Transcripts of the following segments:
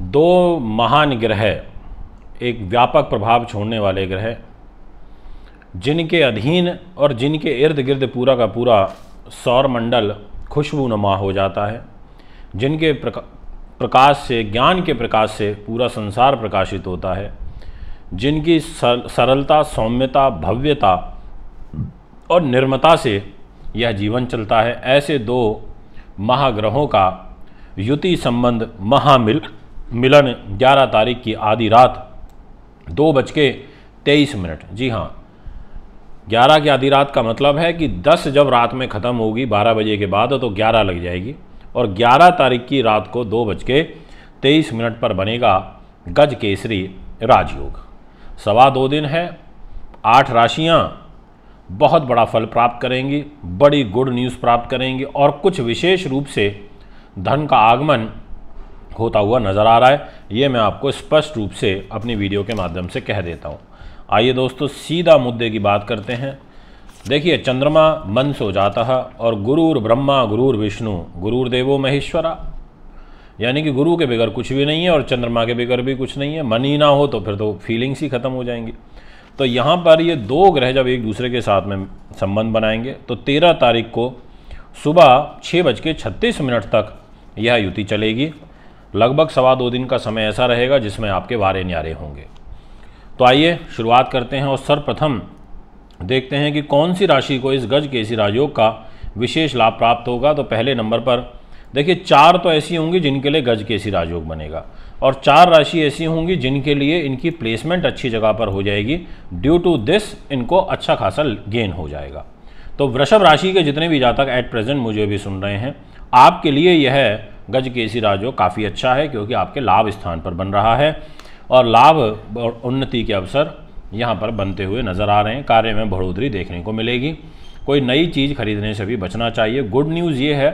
दो महान ग्रह एक व्यापक प्रभाव छोड़ने वाले ग्रह जिनके अधीन और जिनके इर्द गिर्द पूरा का पूरा सौर मंडल नमा हो जाता है जिनके प्रका, प्रकाश से ज्ञान के प्रकाश से पूरा संसार प्रकाशित होता है जिनकी सर, सरलता सौम्यता भव्यता और निर्मता से यह जीवन चलता है ऐसे दो महाग्रहों का युति संबंध महामिल्क मिलन 11 तारीख की आधी रात दो बज के तेईस मिनट जी हाँ ग्यारह की आधी रात का मतलब है कि दस जब रात में ख़त्म होगी बारह बजे के बाद तो ग्यारह लग जाएगी और ग्यारह तारीख की रात को दो बज के तेईस मिनट पर बनेगा गज केसरी राजयोग सवा दो दिन है आठ राशियाँ बहुत बड़ा फल प्राप्त करेंगी बड़ी गुड न्यूज़ प्राप्त करेंगी और कुछ विशेष रूप से धन का आगमन होता हुआ नज़र आ रहा है ये मैं आपको स्पष्ट रूप से अपनी वीडियो के माध्यम से कह देता हूँ आइए दोस्तों सीधा मुद्दे की बात करते हैं देखिए चंद्रमा मन सो जाता है और गुरूर ब्रह्मा गुरूर विष्णु गुरूर देवो महेश्वरा यानी कि गुरु के बगैर कुछ भी नहीं है और चंद्रमा के बगैर भी कुछ नहीं है मन ही ना हो तो फिर तो फीलिंग्स ही ख़त्म हो जाएंगी तो यहाँ पर ये दो ग्रह जब एक दूसरे के साथ में संबंध बनाएंगे तो तेरह तारीख को सुबह छः बज के छत्तीस मिनट तक यह युति चलेगी लगभग सवा दो दिन का समय ऐसा रहेगा जिसमें आपके वारे न्यारे होंगे तो आइए शुरुआत करते हैं और सर्वप्रथम देखते हैं कि कौन सी राशि को इस गज केसी राजयोग का विशेष लाभ प्राप्त होगा तो पहले नंबर पर देखिए चार तो ऐसी होंगी जिनके लिए गज केसी राजयोग बनेगा और चार राशि ऐसी होंगी जिनके लिए इनकी प्लेसमेंट अच्छी जगह पर हो जाएगी ड्यू टू दिस इनको अच्छा खासा गेन हो जाएगा तो वृषभ राशि के जितने भी जातक एट प्रेजेंट मुझे भी सुन रहे हैं आपके लिए यह गज केसी राजो काफ़ी अच्छा है क्योंकि आपके लाभ स्थान पर बन रहा है और लाभ और उन्नति के अवसर यहाँ पर बनते हुए नज़र आ रहे हैं कार्य में बढ़ोतरी देखने को मिलेगी कोई नई चीज़ खरीदने से भी बचना चाहिए गुड न्यूज़ ये है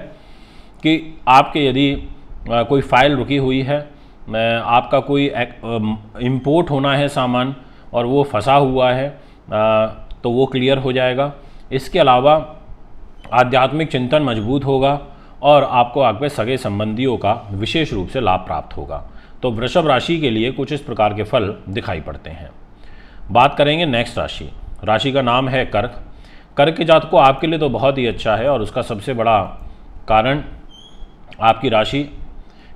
कि आपके यदि कोई फाइल रुकी हुई है आपका कोई इम्पोर्ट होना है सामान और वो फंसा हुआ है तो वो क्लियर हो जाएगा इसके अलावा आध्यात्मिक चिंतन मजबूत होगा और आपको आपके सगे संबंधियों का विशेष रूप से लाभ प्राप्त होगा तो वृषभ राशि के लिए कुछ इस प्रकार के फल दिखाई पड़ते हैं बात करेंगे नेक्स्ट राशि राशि का नाम है कर्क कर्क के जात को आपके लिए तो बहुत ही अच्छा है और उसका सबसे बड़ा कारण आपकी राशि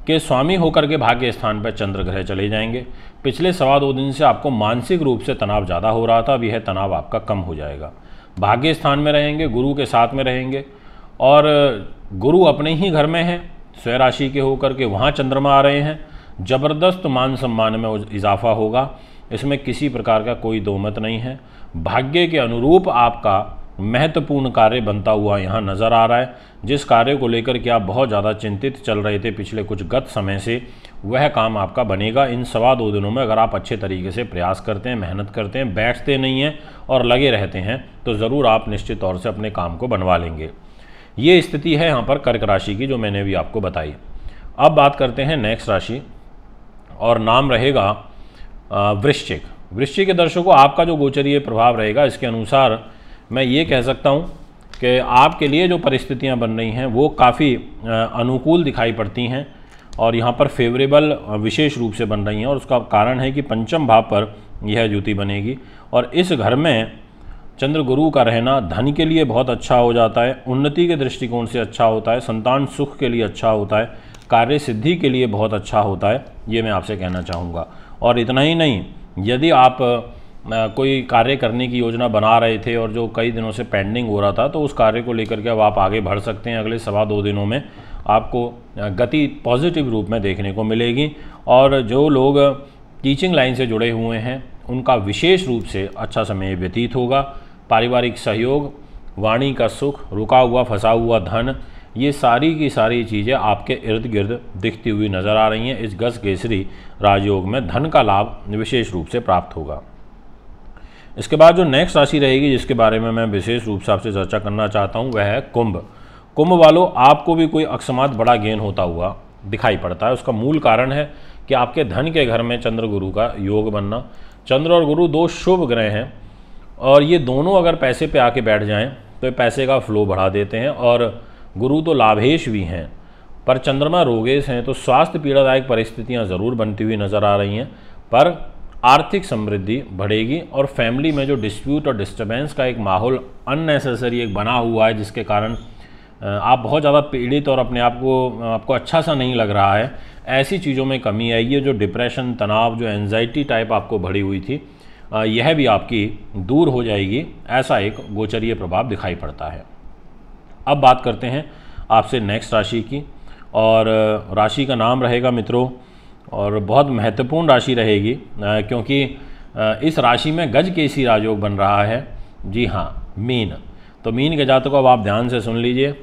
के स्वामी होकर के भाग्य स्थान पर चंद्र ग्रह चले जाएंगे पिछले सवा दो दिन से आपको मानसिक रूप से तनाव ज़्यादा हो रहा था अब यह तनाव आपका कम हो जाएगा भाग्य स्थान में रहेंगे गुरु के साथ में रहेंगे और गुरु अपने ही घर में हैं स्वय राशि के होकर के वहाँ चंद्रमा आ रहे हैं ज़बरदस्त मान सम्मान में इजाफा होगा इसमें किसी प्रकार का कोई दो मत नहीं है भाग्य के अनुरूप आपका महत्वपूर्ण कार्य बनता हुआ यहाँ नज़र आ रहा है जिस कार्य को लेकर के आप बहुत ज़्यादा चिंतित चल रहे थे पिछले कुछ गत समय से वह काम आपका बनेगा इन सवा दो दिनों में अगर आप अच्छे तरीके से प्रयास करते हैं मेहनत करते हैं बैठते नहीं हैं और लगे रहते हैं तो ज़रूर आप निश्चित तौर से अपने काम को बनवा लेंगे ये स्थिति है यहाँ पर कर्क राशि की जो मैंने भी आपको बताई अब बात करते हैं नेक्स्ट राशि और नाम रहेगा वृश्चिक वृश्चिक के दर्शकों आपका जो गोचरीय प्रभाव रहेगा इसके अनुसार मैं ये कह सकता हूँ कि आपके लिए जो परिस्थितियाँ बन रही हैं वो काफ़ी अनुकूल दिखाई पड़ती हैं और यहाँ पर फेवरेबल विशेष रूप से बन रही हैं और उसका कारण है कि पंचम भाव पर यह ज्योति बनेगी और इस घर में चंद्र गुरु का रहना धन के लिए बहुत अच्छा हो जाता है उन्नति के दृष्टिकोण से अच्छा होता है संतान सुख के लिए अच्छा होता है कार्य सिद्धि के लिए बहुत अच्छा होता है ये मैं आपसे कहना चाहूँगा और इतना ही नहीं यदि आप कोई कार्य करने की योजना बना रहे थे और जो कई दिनों से पेंडिंग हो रहा था तो उस कार्य को लेकर के अब आप आगे बढ़ सकते हैं अगले सवा दो दिनों में आपको गति पॉजिटिव रूप में देखने को मिलेगी और जो लोग टीचिंग लाइन से जुड़े हुए हैं उनका विशेष रूप से अच्छा समय व्यतीत होगा पारिवारिक सहयोग वाणी का सुख रुका हुआ फंसा हुआ धन ये सारी की सारी चीज़ें आपके इर्द गिर्द दिखती हुई नज़र आ रही हैं इस गज केसरी राजयोग में धन का लाभ विशेष रूप से प्राप्त होगा इसके बाद जो नेक्स्ट राशि रहेगी जिसके बारे में मैं विशेष रूप से आपसे चर्चा करना चाहता हूँ वह है कुंभ कुंभ वालों आपको भी कोई अकस्मात बड़ा गेन होता हुआ दिखाई पड़ता है उसका मूल कारण है कि आपके धन के घर में चंद्र गुरु का योग बनना चंद्र और गुरु दो शुभ ग्रह हैं और ये दोनों अगर पैसे पे आके बैठ जाएं तो पैसे का फ्लो बढ़ा देते हैं और गुरु तो लाभेश भी हैं पर चंद्रमा रोगेश हैं तो स्वास्थ्य पीड़ादायक परिस्थितियाँ ज़रूर बनती हुई नज़र आ रही हैं पर आर्थिक समृद्धि बढ़ेगी और फैमिली में जो डिस्प्यूट और डिस्टर्बेंस का एक माहौल अननेसेसरी एक बना हुआ है जिसके कारण आप बहुत ज़्यादा पीड़ित और अपने आप को आपको अच्छा सा नहीं लग रहा है ऐसी चीज़ों में कमी आई है जो डिप्रेशन तनाव जो एनजाइटी टाइप आपको बढ़ी हुई थी यह भी आपकी दूर हो जाएगी ऐसा एक गोचरीय प्रभाव दिखाई पड़ता है अब बात करते हैं आपसे नेक्स्ट राशि की और राशि का नाम रहेगा मित्रों और बहुत महत्वपूर्ण राशि रहेगी क्योंकि इस राशि में गज केसी राजयोग बन रहा है जी हाँ मीन तो मीन के जातकों अब आप ध्यान से सुन लीजिए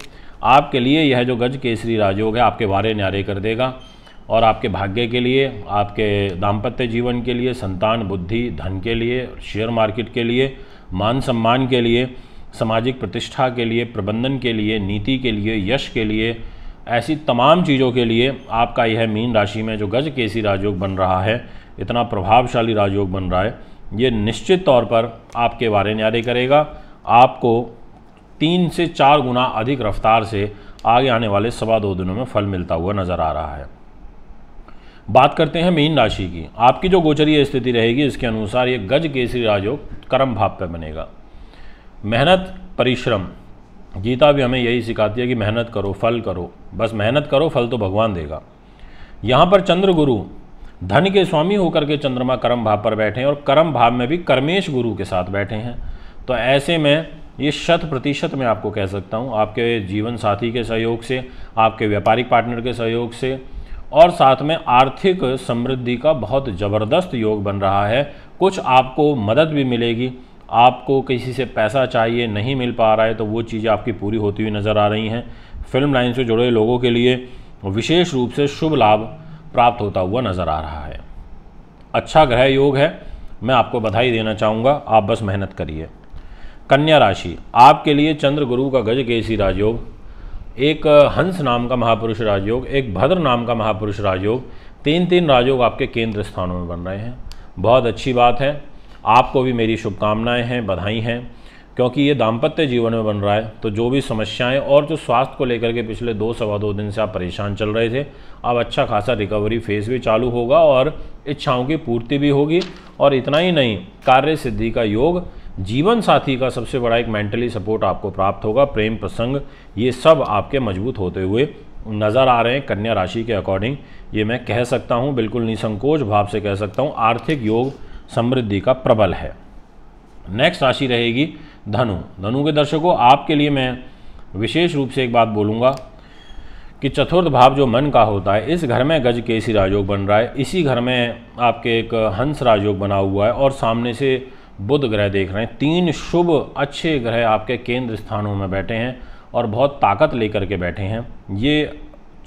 आपके लिए यह जो गज केसरी राजयोग है आपके वारे न्यारे कर देगा और आपके भाग्य के लिए आपके दाम्पत्य जीवन के लिए संतान बुद्धि धन के लिए शेयर मार्केट के लिए मान सम्मान के लिए सामाजिक प्रतिष्ठा के लिए प्रबंधन के लिए नीति के लिए यश के लिए ऐसी तमाम चीज़ों के लिए आपका यह मीन राशि में जो गज केसी राजयोग बन रहा है इतना प्रभावशाली राजयोग बन रहा है ये निश्चित तौर पर आपके बारे न्यारे करेगा आपको तीन से चार गुना अधिक रफ्तार से आगे आने वाले सवा दो दिनों में फल मिलता हुआ नज़र आ रहा है बात करते हैं मीन राशि की आपकी जो गोचरीय स्थिति रहेगी इसके अनुसार ये गज केसरी राजयोग कर्म भाव पर बनेगा मेहनत परिश्रम गीता भी हमें यही सिखाती है कि मेहनत करो फल करो बस मेहनत करो फल तो भगवान देगा यहाँ पर चंद्र गुरु धन के स्वामी होकर के चंद्रमा कर्म भाव पर बैठे हैं और कर्म भाव में भी कर्मेश गुरु के साथ बैठे हैं तो ऐसे में ये शत प्रतिशत मैं आपको कह सकता हूँ आपके जीवन साथी के सहयोग से आपके व्यापारिक पार्टनर के सहयोग से और साथ में आर्थिक समृद्धि का बहुत ज़बरदस्त योग बन रहा है कुछ आपको मदद भी मिलेगी आपको किसी से पैसा चाहिए नहीं मिल पा रहा है तो वो चीज़ें आपकी पूरी होती हुई नज़र आ रही हैं फिल्म लाइन से जुड़े लोगों के लिए विशेष रूप से शुभ लाभ प्राप्त होता हुआ नज़र आ रहा है अच्छा ग्रह योग है मैं आपको बधाई देना चाहूँगा आप बस मेहनत करिए कन्या राशि आपके लिए चंद्र गुरु का गज केसी राजयोग एक हंस नाम का महापुरुष राजयोग एक भद्र नाम का महापुरुष राजयोग तीन तीन राजयोग आपके केंद्र स्थानों में बन रहे हैं बहुत अच्छी बात है आपको भी मेरी शुभकामनाएं हैं बधाई हैं क्योंकि ये दाम्पत्य जीवन में बन रहा है तो जो भी समस्याएं और जो स्वास्थ्य को लेकर के पिछले दो सवा दो दिन से आप परेशान चल रहे थे अब अच्छा खासा रिकवरी फेज़ भी चालू होगा और इच्छाओं की पूर्ति भी होगी और इतना ही नहीं कार्य सिद्धि का योग जीवन साथी का सबसे बड़ा एक मेंटली सपोर्ट आपको प्राप्त होगा प्रेम प्रसंग ये सब आपके मजबूत होते हुए नज़र आ रहे हैं कन्या राशि के अकॉर्डिंग ये मैं कह सकता हूँ बिल्कुल निसंकोच भाव से कह सकता हूँ आर्थिक योग समृद्धि का प्रबल है नेक्स्ट राशि रहेगी धनु धनु के दर्शकों आपके लिए मैं विशेष रूप से एक बात बोलूँगा कि चतुर्थ भाव जो मन का होता है इस घर में गज केसी राजयोग बन रहा है इसी घर में आपके एक हंस राजयोग बना हुआ है और सामने से बुध ग्रह देख रहे हैं तीन शुभ अच्छे ग्रह आपके केंद्र स्थानों में बैठे हैं और बहुत ताकत लेकर के बैठे हैं ये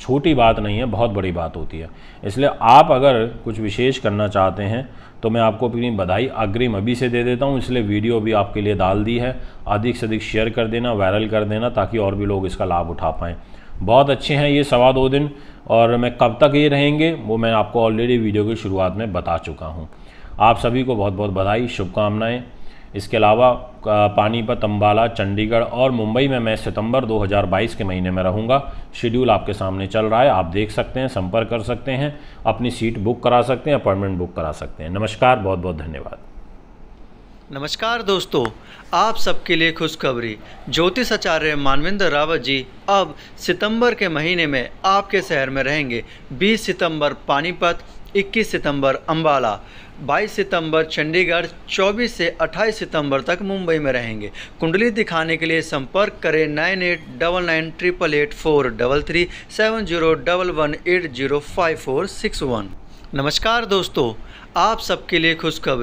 छोटी बात नहीं है बहुत बड़ी बात होती है इसलिए आप अगर कुछ विशेष करना चाहते हैं तो मैं आपको अपनी बधाई अग्रिम अभी से दे देता हूँ इसलिए वीडियो भी आपके लिए डाल दी है अधिक से अधिक शेयर कर देना वायरल कर देना ताकि और भी लोग इसका लाभ उठा पाएँ बहुत अच्छे हैं ये सवा दो दिन और मैं कब तक ये रहेंगे वो मैं आपको ऑलरेडी वीडियो की शुरुआत में बता चुका हूँ आप सभी को बहुत बहुत बधाई शुभकामनाएं इसके अलावा पानीपत अम्बाला चंडीगढ़ और मुंबई में मैं सितंबर 2022 के महीने में रहूँगा शेड्यूल आपके सामने चल रहा है आप देख सकते हैं संपर्क कर सकते हैं अपनी सीट बुक करा सकते हैं अपॉइंटमेंट बुक करा सकते हैं नमस्कार बहुत बहुत धन्यवाद नमस्कार दोस्तों आप सबके लिए खुशखबरी ज्योतिष आचार्य मानविंदर रावत जी अब सितंबर के महीने में आपके शहर में रहेंगे 20 सितंबर पानीपत 21 सितंबर अंबाला 22 सितंबर चंडीगढ़ 24 से 28 सितंबर तक मुंबई में रहेंगे कुंडली दिखाने के लिए संपर्क करें nine eight double nine triple eight four double three seven zero double one eight zero five four six one नमस्कार दोस्तों आप सबके लिए खुशखबरी